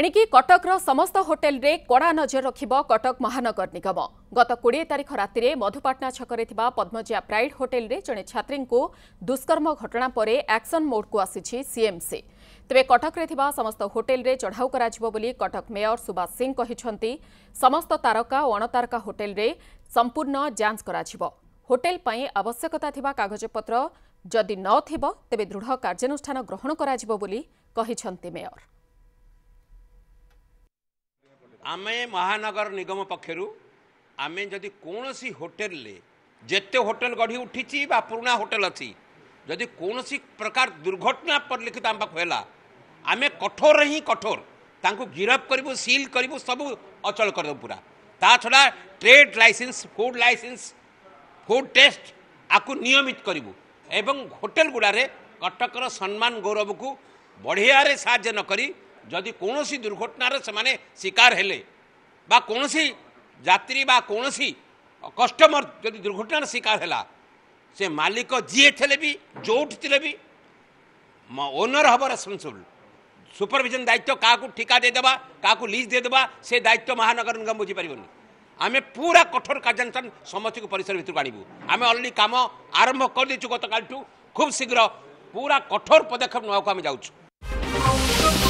ଏଣିକି କଟକର ସମସ୍ତ ହୋଟେଲରେ କଡ଼ା ନଜର ରଖିବ କଟକ ମହାନଗର ନିଗମ ଗତ କୋଡ଼ିଏ ତାରିଖ ରାତିରେ ମଧୁପାଟଣା ଛକରେ ଥିବା ପଦ୍ମଜିଆ ପ୍ରାଇଡ୍ ହୋଟେଲରେ ଜଣେ ଛାତ୍ରୀଙ୍କୁ ଦୁଷ୍କର୍ମ ଘଟଣା ପରେ ଆକ୍ସନ୍ ମୋଡ୍କୁ ଆସିଛି ସିଏମ୍ସି ତେବେ କଟକରେ ଥିବା ସମସ୍ତ ହୋଟେଲରେ ଚଢ଼ାଉ କରାଯିବ ବୋଲି କଟକ ମେୟର ସୁବାସ ସିଂ କହିଛନ୍ତି ସମସ୍ତ ତାରକା ଓ ଅଣତାରକା ହୋଟେଲରେ ସମ୍ପୂର୍ଣ୍ଣ ଯାଞ୍ଚ କରାଯିବ ହୋଟେଲ ପାଇଁ ଆବଶ୍ୟକତା ଥିବା କାଗଜପତ୍ର ଯଦି ନ ଥିବ ତେବେ ଦୃଢ଼ କାର୍ଯ୍ୟାନୁଷ୍ଠାନ ଗ୍ରହଣ କରାଯିବ ବୋଲି କହିଛନ୍ତି ମେୟର ଆମେ ମହାନଗର ନିଗମ ପକ୍ଷରୁ ଆମେ ଯଦି କୌଣସି ହୋଟେଲରେ ଯେତେ ହୋଟେଲ ଗଢ଼ି ଉଠିଛି ବା ପୁରୁଣା ହୋଟେଲ ଅଛି ଯଦି କୌଣସି ପ୍ରକାର ଦୁର୍ଘଟଣା ପରିଲକ୍ଷିତ ଆମ ପାଖକୁ ହେଲା ଆମେ କଠୋର ହିଁ କଠୋର ତାଙ୍କୁ ଗିରଫ କରିବୁ ସିଲ୍ କରିବୁ ସବୁ ଅଚଳ କରିଦେବୁ ପୁରା ତା ଛଡ଼ା trade license food license food test ଆକୁ ନିୟମିତ କରିବୁ ଏବଂ ହୋଟେଲ ଗୁଡ଼ାରେ କଟକର ସମ୍ମାନ ଗୌରବକୁ ବଢ଼େଇବାରେ ସାହାଯ୍ୟ ନକରି ଯଦି କୌଣସି ଦୁର୍ଘଟଣାର ସେମାନେ ଶିକାର ହେଲେ ବା କୌଣସି ଯାତ୍ରୀ ବା କୌଣସି କଷ୍ଟମର ଯଦି ଦୁର୍ଘଟଣାର ଶିକାର ହେଲା ସେ ମାଲିକ ଯିଏ ଥିଲେ ବି ଯେଉଁଠି ଥିଲେ ବି ଓନର ହେବ ରେସ୍ପନ୍ସିବୁଲ ସୁପରଭିଜନ ଦାୟିତ୍ୱ କାହାକୁ ଠିକା ଦେଇଦେବା କାହାକୁ ଲିଜ୍ ଦେଇଦେବା ସେ ଦାୟିତ୍ୱ ମହାନଗର ନିଗମ ବୁଝିପାରିବନି ଆମେ ପୁରା କଠୋର କାର୍ଯ୍ୟାନୁଷ୍ଠାନ ସମସ୍ତଙ୍କୁ ପରିସର ଭିତରକୁ ଆଣିବୁ ଆମେ ଅଲରେଡ଼ି କାମ ଆରମ୍ଭ କରିଦେଇଛୁ ଗତକାଲିଠୁ ଖୁବ୍ ଶୀଘ୍ର ପୁରା କଠୋର ପଦକ୍ଷେପ ନେବାକୁ ଆମେ ଯାଉଛୁ